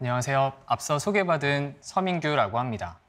안녕하세요. 앞서 소개받은 서민규라고 합니다.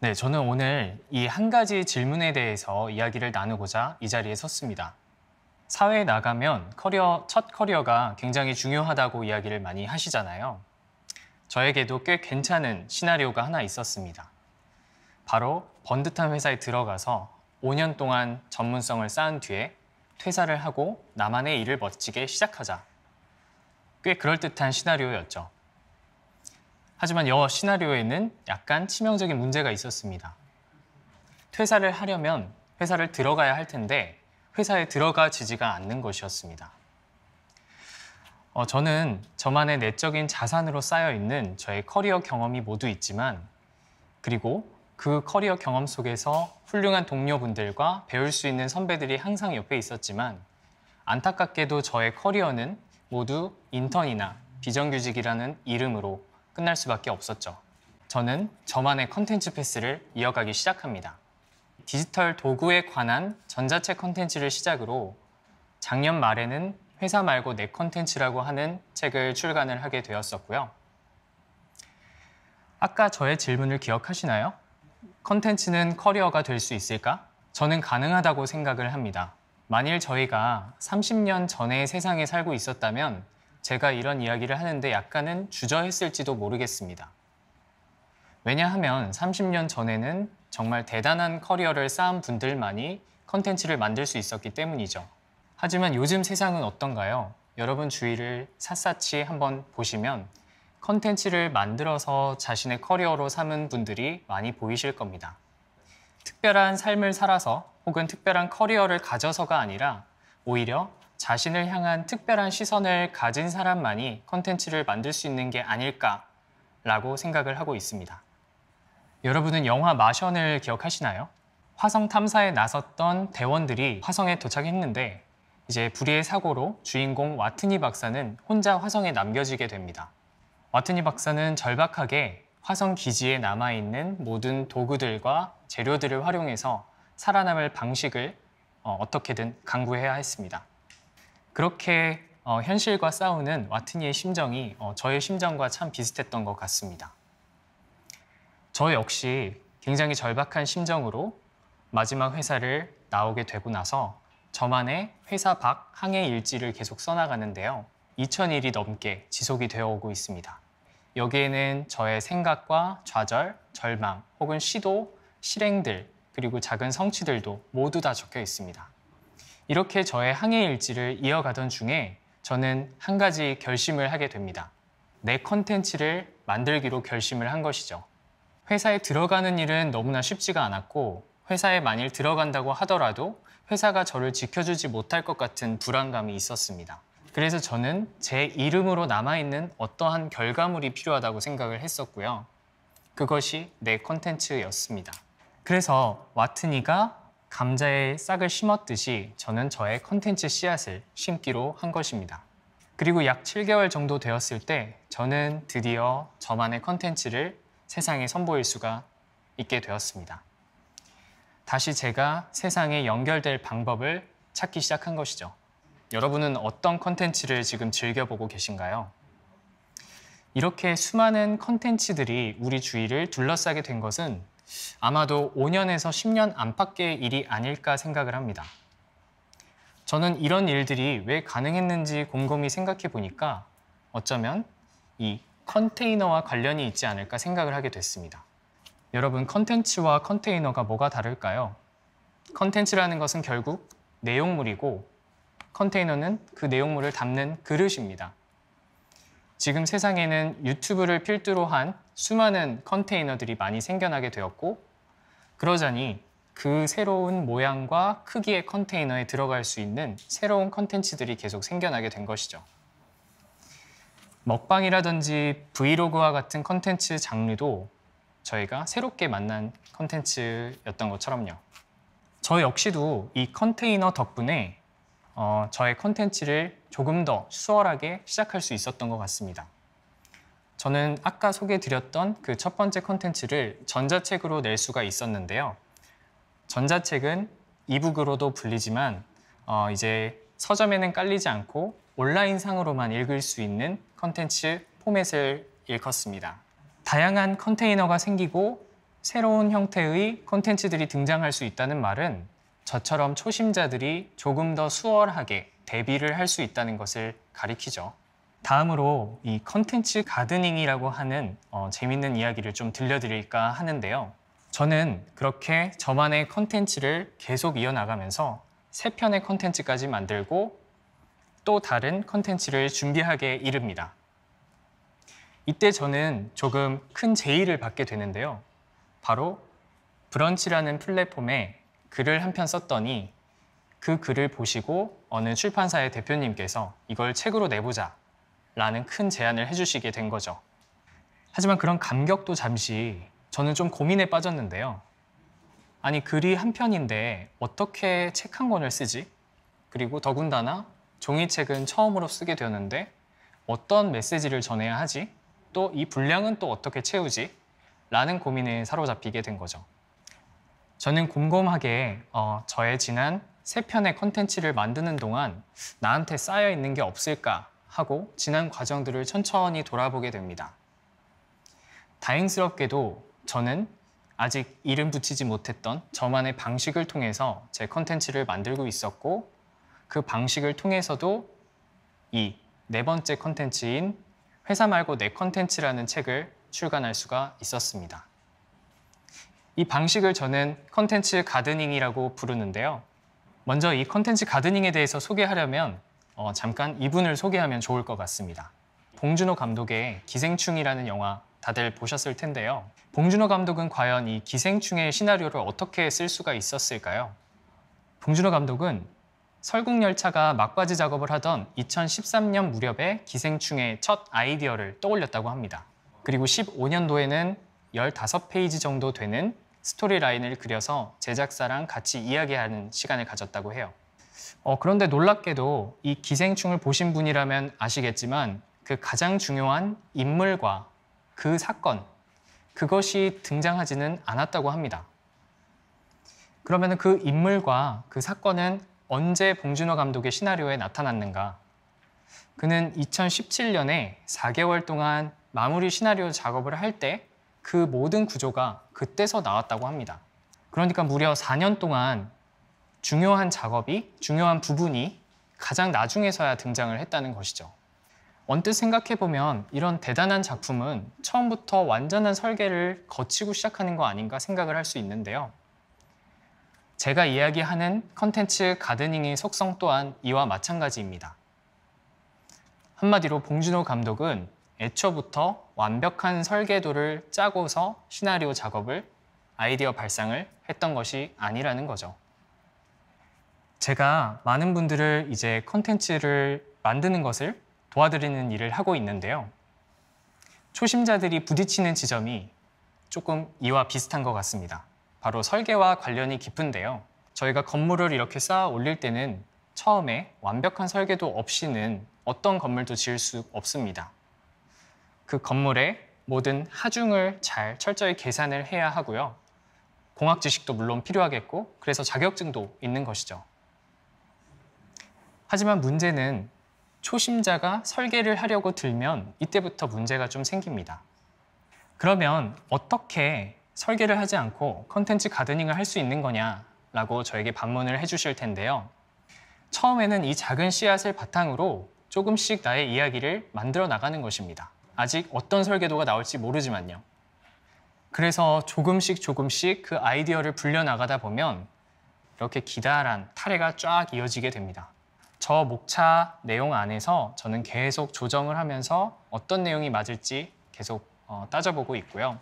네, 저는 오늘 이 한 가지 질문에 대해서 이야기를 나누고자 이 자리에 섰습니다. 사회에 나가면 커리어, 첫 커리어가 굉장히 중요하다고 이야기를 많이 하시잖아요. 저에게도 꽤 괜찮은 시나리오가 하나 있었습니다. 바로 번듯한 회사에 들어가서 5년 동안 전문성을 쌓은 뒤에 퇴사를 하고 나만의 일을 멋지게 시작하자. 꽤 그럴듯한 시나리오였죠. 하지만 여 시나리오에는 약간 치명적인 문제가 있었습니다. 퇴사를 하려면 회사를 들어가야 할 텐데 회사에 들어가 지지가 않는 것이었습니다. 어, 저는 저만의 내적인 자산으로 쌓여 있는 저의 커리어 경험이 모두 있지만 그리고 그 커리어 경험 속에서 훌륭한 동료분들과 배울 수 있는 선배들이 항상 옆에 있었지만 안타깝게도 저의 커리어는 모두 인턴이나 비정규직이라는 이름으로 끝날 수밖에 없었죠. 저는 저만의 컨텐츠 패스를 이어가기 시작합니다. 디지털 도구에 관한 전자책 컨텐츠를 시작으로 작년 말에는 회사 말고 내 컨텐츠라고 하는 책을 출간을 하게 되었었고요. 아까 저의 질문을 기억하시나요? 컨텐츠는 커리어가 될 수 있을까? 저는 가능하다고 생각을 합니다. 만일 저희가 30년 전의 세상에 살고 있었다면 제가 이런 이야기를 하는데 약간은 주저했을지도 모르겠습니다. 왜냐하면 30년 전에는 정말 대단한 커리어를 쌓은 분들만이 컨텐츠를 만들 수 있었기 때문이죠. 하지만 요즘 세상은 어떤가요? 여러분 주위를 샅샅이 한번 보시면 컨텐츠를 만들어서 자신의 커리어로 삼은 분들이 많이 보이실 겁니다. 특별한 삶을 살아서 혹은 특별한 커리어를 가져서가 아니라 오히려 자신을 향한 특별한 시선을 가진 사람만이 컨텐츠를 만들 수 있는 게 아닐까라고 생각을 하고 있습니다. 여러분은 영화 마션을 기억하시나요? 화성 탐사에 나섰던 대원들이 화성에 도착했는데 이제 불의의 사고로 주인공 와트니 박사는 혼자 화성에 남겨지게 됩니다. 와트니 박사는 절박하게 화성 기지에 남아있는 모든 도구들과 재료들을 활용해서 살아남을 방식을 어, 어떻게든 강구해야 했습니다. 그렇게 어, 현실과 싸우는 와트니의 심정이 어, 저의 심정과 참 비슷했던 것 같습니다. 저 역시 굉장히 절박한 심정으로 마지막 회사를 나오게 되고 나서 저만의 회사 밖 항해 일지를 계속 써나가는데요. 2000일이 넘게 지속이 되어 오고 있습니다. 여기에는 저의 생각과 좌절, 절망 혹은 시도, 실행들 그리고 작은 성취들도 모두 다 적혀 있습니다. 이렇게 저의 항해 일지를 이어가던 중에 저는 한 가지 결심을 하게 됩니다. 내 컨텐츠를 만들기로 결심을 한 것이죠. 회사에 들어가는 일은 너무나 쉽지가 않았고 회사에 만일 들어간다고 하더라도 회사가 저를 지켜주지 못할 것 같은 불안감이 있었습니다. 그래서 저는 제 이름으로 남아있는 어떠한 결과물이 필요하다고 생각을 했었고요. 그것이 내 컨텐츠였습니다. 그래서 와트니가 감자에 싹을 심었듯이 저는 저의 컨텐츠 씨앗을 심기로 한 것입니다. 그리고 약 7개월 정도 되었을 때 저는 드디어 저만의 컨텐츠를 세상에 선보일 수가 있게 되었습니다. 다시 제가 세상에 연결될 방법을 찾기 시작한 것이죠. 여러분은 어떤 컨텐츠를 지금 즐겨보고 계신가요? 이렇게 수많은 컨텐츠들이 우리 주위를 둘러싸게 된 것은 아마도 5년에서 10년 안팎의 일이 아닐까 생각을 합니다. 저는 이런 일들이 왜 가능했는지 곰곰이 생각해 보니까 어쩌면 이 컨테이너와 관련이 있지 않을까 생각을 하게 됐습니다. 여러분, 컨텐츠와 컨테이너가 뭐가 다를까요? 컨텐츠라는 것은 결국 내용물이고 컨테이너는 그 내용물을 담는 그릇입니다. 지금 세상에는 유튜브를 필두로 한 수많은 컨테이너들이 많이 생겨나게 되었고 그러자니 그 새로운 모양과 크기의 컨테이너에 들어갈 수 있는 새로운 컨텐츠들이 계속 생겨나게 된 것이죠. 먹방이라든지 브이로그와 같은 컨텐츠 장르도 저희가 새롭게 만난 컨텐츠였던 것처럼요. 저 역시도 이 컨테이너 덕분에 어, 저의 컨텐츠를 조금 더 수월하게 시작할 수 있었던 것 같습니다. 저는 아까 소개드렸던 그 첫 번째 컨텐츠를 전자책으로 낼 수가 있었는데요. 전자책은 이북으로도 불리지만 어, 이제 서점에는 깔리지 않고 온라인상으로만 읽을 수 있는 컨텐츠 포맷을 읽었습니다 다양한 컨테이너가 생기고 새로운 형태의 컨텐츠들이 등장할 수 있다는 말은 저처럼 초심자들이 조금 더 수월하게 대비를 할 수 있다는 것을 가리키죠. 다음으로 이 컨텐츠 가드닝이라고 하는 어, 재밌는 이야기를 좀 들려드릴까 하는데요. 저는 그렇게 저만의 컨텐츠를 계속 이어나가면서 세 편의 컨텐츠까지 만들고 또 다른 컨텐츠를 준비하게 이릅니다. 이때 저는 조금 큰 제의를 받게 되는데요. 바로 브런치라는 플랫폼에 글을 한 편 썼더니 그 글을 보시고 어느 출판사의 대표님께서 이걸 책으로 내보자 라는 큰 제안을 해주시게 된 거죠. 하지만 그런 감격도 잠시 저는 좀 고민에 빠졌는데요. 아니, 글이 한 편인데 어떻게 책 한 권을 쓰지? 그리고 더군다나 종이책은 처음으로 쓰게 되었는데 어떤 메시지를 전해야 하지? 또 이 분량은 또 어떻게 채우지? 라는 고민에 사로잡히게 된 거죠. 저는 곰곰하게 어, 저의 지난 세 편의 컨텐츠를 만드는 동안 나한테 쌓여 있는 게 없을까 하고 지난 과정들을 천천히 돌아보게 됩니다. 다행스럽게도 저는 아직 이름 붙이지 못했던 저만의 방식을 통해서 제 컨텐츠를 만들고 있었고 그 방식을 통해서도 이 네 번째 컨텐츠인 회사 말고 내 컨텐츠라는 책을 출간할 수가 있었습니다. 이 방식을 저는 컨텐츠 가드닝이라고 부르는데요. 먼저 이 컨텐츠 가드닝에 대해서 소개하려면 어, 잠깐 이분을 소개하면 좋을 것 같습니다. 봉준호 감독의 기생충이라는 영화 다들 보셨을 텐데요. 봉준호 감독은 과연 이 기생충의 시나리오를 어떻게 쓸 수가 있었을까요? 봉준호 감독은 설국열차가 막바지 작업을 하던 2013년 무렵에 기생충의 첫 아이디어를 떠올렸다고 합니다. 그리고 15년도에는 15페이지 정도 되는 스토리 라인을 그려서 제작사랑 같이 이야기하는 시간을 가졌다고 해요. 어, 그런데 놀랍게도 이 기생충을 보신 분이라면 아시겠지만 그 가장 중요한 인물과 그 사건, 그것이 등장하지는 않았다고 합니다. 그러면 그 인물과 그 사건은 언제 봉준호 감독의 시나리오에 나타났는가? 그는 2017년에 4개월 동안 마무리 시나리오 작업을 할때 그 모든 구조가 그때서 나왔다고 합니다. 그러니까 무려 4년 동안 중요한 작업이, 중요한 부분이 가장 나중에서야 등장을 했다는 것이죠. 언뜻 생각해보면 이런 대단한 작품은 처음부터 완전한 설계를 거치고 시작하는 거 아닌가 생각을 할 수 있는데요. 제가 이야기하는 컨텐츠 가드닝의 속성 또한 이와 마찬가지입니다. 한마디로 봉준호 감독은 애초부터 완벽한 설계도를 짜고서 시나리오 작업을 아이디어 발상을 했던 것이 아니라는 거죠. 제가 많은 분들을 이제 컨텐츠를 만드는 것을 도와드리는 일을 하고 있는데요. 초심자들이 부딪히는 지점이 조금 이와 비슷한 것 같습니다. 바로 설계와 관련이 깊은데요. 저희가 건물을 이렇게 쌓아 올릴 때는 처음에 완벽한 설계도 없이는 어떤 건물도 지을 수 없습니다. 그 건물의 모든 하중을 잘 철저히 계산을 해야 하고요. 공학 지식도 물론 필요하겠고 그래서 자격증도 있는 것이죠. 하지만 문제는 초심자가 설계를 하려고 들면 이때부터 문제가 좀 생깁니다. 그러면 어떻게 설계를 하지 않고 컨텐츠 가드닝을 할 수 있는 거냐라고 저에게 반문을 해주실 텐데요. 처음에는 이 작은 씨앗을 바탕으로 조금씩 나의 이야기를 만들어 나가는 것입니다. 아직 어떤 설계도가 나올지 모르지만요. 그래서 조금씩 조금씩 그 아이디어를 불려나가다 보면 이렇게 기다란 탈해가 쫙 이어지게 됩니다. 저 목차 내용 안에서 저는 계속 조정을 하면서 어떤 내용이 맞을지 계속 어, 따져보고 있고요.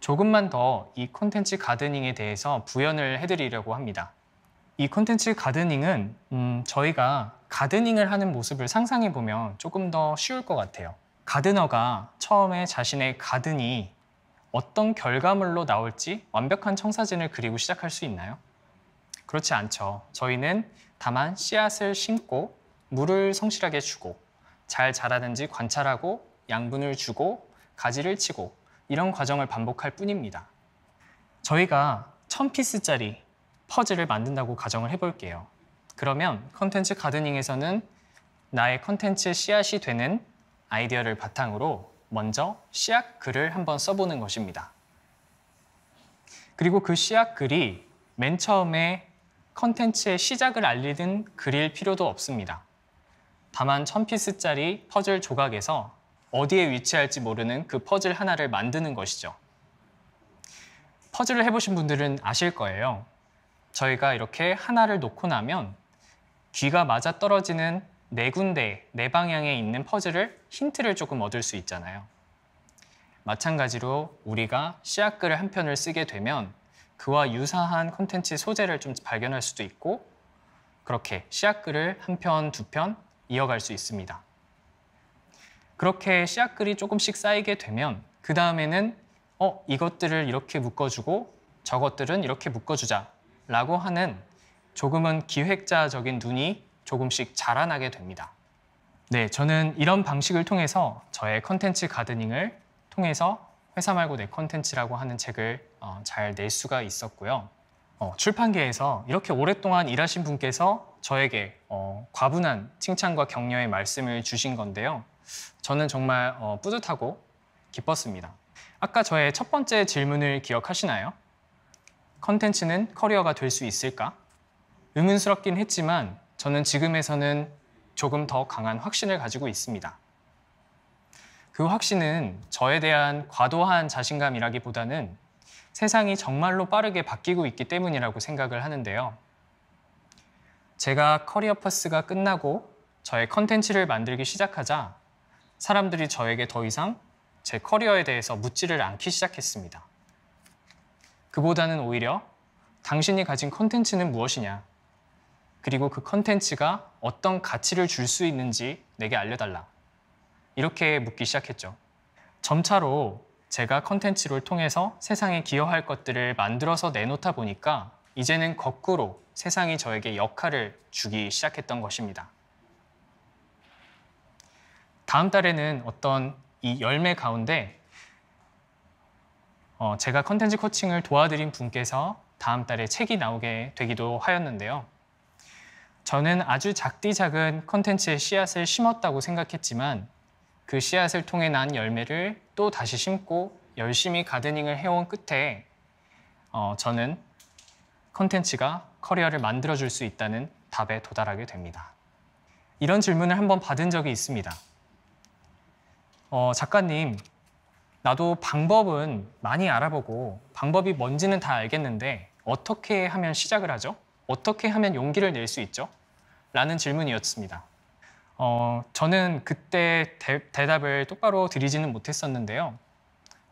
조금만 더 이 콘텐츠 가드닝에 대해서 부연을 해드리려고 합니다. 이 콘텐츠 가드닝은 음, 저희가 가드닝을 하는 모습을 상상해보면 조금 더 쉬울 것 같아요. 가드너가 처음에 자신의 가든이 어떤 결과물로 나올지 완벽한 청사진을 그리고 시작할 수 있나요? 그렇지 않죠. 저희는 다만 씨앗을 심고 물을 성실하게 주고 잘 자라는지 관찰하고 양분을 주고 가지를 치고 이런 과정을 반복할 뿐입니다. 저희가 1000피스짜리 퍼즐을 만든다고 가정을 해볼게요. 그러면 컨텐츠 가드닝에서는 나의 컨텐츠 씨앗이 되는 아이디어를 바탕으로 먼저 씨앗 글을 한번 써보는 것입니다. 그리고 그 씨앗 글이 맨 처음에 컨텐츠의 시작을 알리는 글일 필요도 없습니다. 다만 1000피스짜리 퍼즐 조각에서 어디에 위치할지 모르는 그 퍼즐 하나를 만드는 것이죠. 퍼즐을 해보신 분들은 아실 거예요. 저희가 이렇게 하나를 놓고 나면 귀가 맞아떨어지는 네 군데, 네 방향에 있는 퍼즐을 힌트를 조금 얻을 수 있잖아요. 마찬가지로 우리가 시약글을 한 편을 쓰게 되면 그와 유사한 콘텐츠 소재를 좀 발견할 수도 있고 그렇게 시약글을 한 편, 두 편 이어갈 수 있습니다. 그렇게 시약글이 조금씩 쌓이게 되면 그 다음에는 어 이것들을 이렇게 묶어주고 저것들은 이렇게 묶어주자 라고 하는 조금은 기획자적인 눈이 조금씩 자라나게 됩니다. 네, 저는 이런 방식을 통해서 저의 컨텐츠 가드닝을 통해서 회사 말고 내 컨텐츠라고 하는 책을 어, 잘낼 수가 있었고요. 어, 출판계에서 이렇게 오랫동안 일하신 분께서 저에게 어, 과분한 칭찬과 격려의 말씀을 주신 건데요. 저는 정말 어, 뿌듯하고 기뻤습니다. 아까 저의 첫 번째 질문을 기억하시나요? 컨텐츠는 커리어가 될 수 있을까? 의문스럽긴 했지만 저는 지금에서는 조금 더 강한 확신을 가지고 있습니다. 그 확신은 저에 대한 과도한 자신감이라기보다는 세상이 정말로 빠르게 바뀌고 있기 때문이라고 생각을 하는데요. 제가 커리어 파스가 끝나고 저의 컨텐츠를 만들기 시작하자 사람들이 저에게 더 이상 제 커리어에 대해서 묻지를 않기 시작했습니다. 그보다는 오히려 당신이 가진 컨텐츠는 무엇이냐? 그리고 그 컨텐츠가 어떤 가치를 줄 수 있는지 내게 알려달라. 이렇게 묻기 시작했죠. 점차로 제가 컨텐츠를 통해서 세상에 기여할 것들을 만들어서 내놓다 보니까 이제는 거꾸로 세상이 저에게 역할을 주기 시작했던 것입니다. 다음 달에는 어떤 이 열매 가운데 어 제가 컨텐츠 코칭을 도와드린 분께서 다음 달에 책이 나오게 되기도 하였는데요. 저는 아주 작디작은 컨텐츠의 씨앗을 심었다고 생각했지만 그 씨앗을 통해 난 열매를 또 다시 심고 열심히 가드닝을 해온 끝에 어, 저는 컨텐츠가 커리어를 만들어줄 수 있다는 답에 도달하게 됩니다. 이런 질문을 한번 받은 적이 있습니다. 어, 작가님, 나도 방법은 많이 알아보고 방법이 뭔지는 다 알겠는데 어떻게 하면 시작을 하죠? 어떻게 하면 용기를 낼 수 있죠? 라는 질문이었습니다. 어, 저는 그때 대, 답을 똑바로 드리지는 못했었는데요.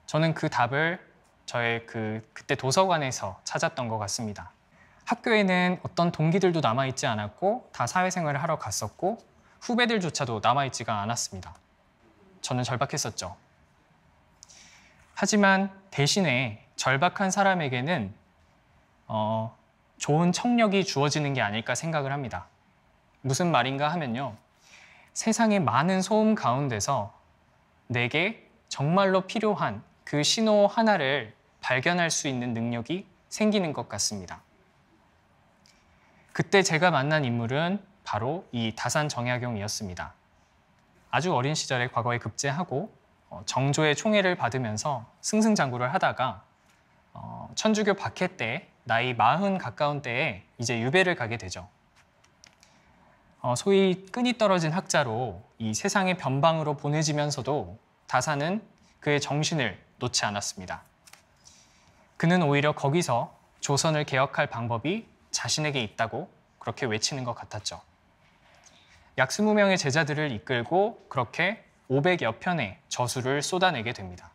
저는 그 답을 저의 그, 그때 도서관에서 찾았던 것 같습니다. 학교에는 어떤 동기들도 남아있지 않았고 다 사회생활을 하러 갔었고 후배들조차도 남아있지가 않았습니다. 저는 절박했었죠. 하지만 대신에 절박한 사람에게는 어, 좋은 청력이 주어지는 게 아닐까 생각을 합니다. 무슨 말인가 하면요. 세상의 많은 소음 가운데서 내게 정말로 필요한 그 신호 하나를 발견할 수 있는 능력이 생기는 것 같습니다. 그때 제가 만난 인물은 바로 이 다산 정약용이었습니다. 아주 어린 시절에 과거에 급제하고 어, 정조의 총애를 받으면서 승승장구를 하다가 어, 천주교 박해 때 나이 마흔 가까운 때에 이제 유배를 가게 되죠. 어, 소위 끈이 떨어진 학자로 이 세상의 변방으로 보내지면서도 다사는 그의 정신을 놓지 않았습니다. 그는 오히려 거기서 조선을 개혁할 방법이 자신에게 있다고 그렇게 외치는 것 같았죠. 약 20명의 제자들을 이끌고 그렇게 500여 편의 저술을 쏟아내게 됩니다.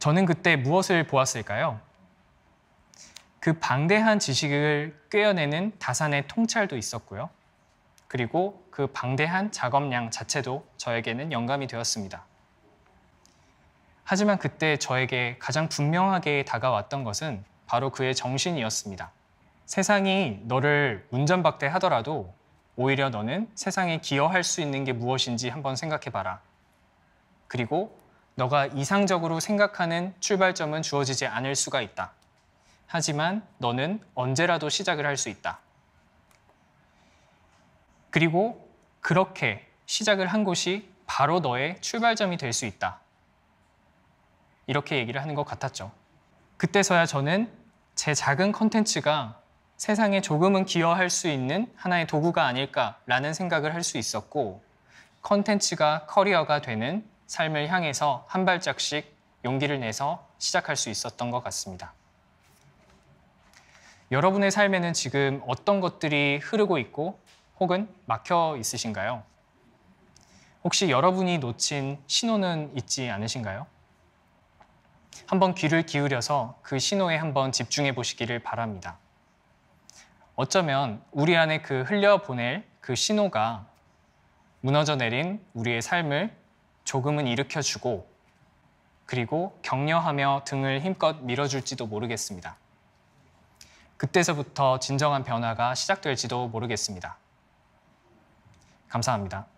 저는 그때 무엇을 보았을까요? 그 방대한 지식을 꿰어내는 다산의 통찰도 있었고요. 그리고 그 방대한 작업량 자체도 저에게는 영감이 되었습니다. 하지만 그때 저에게 가장 분명하게 다가왔던 것은 바로 그의 정신이었습니다. 세상이 너를 운전박대하더라도 오히려 너는 세상에 기여할 수 있는 게 무엇인지 한번 생각해봐라. 그리고 너가 이상적으로 생각하는 출발점은 주어지지 않을 수가 있다. 하지만 너는 언제라도 시작을 할 수 있다. 그리고 그렇게 시작을 한 곳이 바로 너의 출발점이 될 수 있다. 이렇게 얘기를 하는 것 같았죠. 그때서야 저는 제 작은 컨텐츠가 세상에 조금은 기여할 수 있는 하나의 도구가 아닐까라는 생각을 할 수 있었고, 컨텐츠가 커리어가 되는 삶을 향해서 한 발짝씩 용기를 내서 시작할 수 있었던 것 같습니다. 여러분의 삶에는 지금 어떤 것들이 흐르고 있고 혹은 막혀 있으신가요? 혹시 여러분이 놓친 신호는 있지 않으신가요? 한번 귀를 기울여서 그 신호에 한번 집중해 보시기를 바랍니다. 어쩌면 우리 안에 그 흘려보낼 그 신호가 무너져 내린 우리의 삶을 조금은 일으켜주고 그리고 격려하며 등을 힘껏 밀어줄지도 모르겠습니다. 그때서부터 진정한 변화가 시작될지도 모르겠습니다. 감사합니다.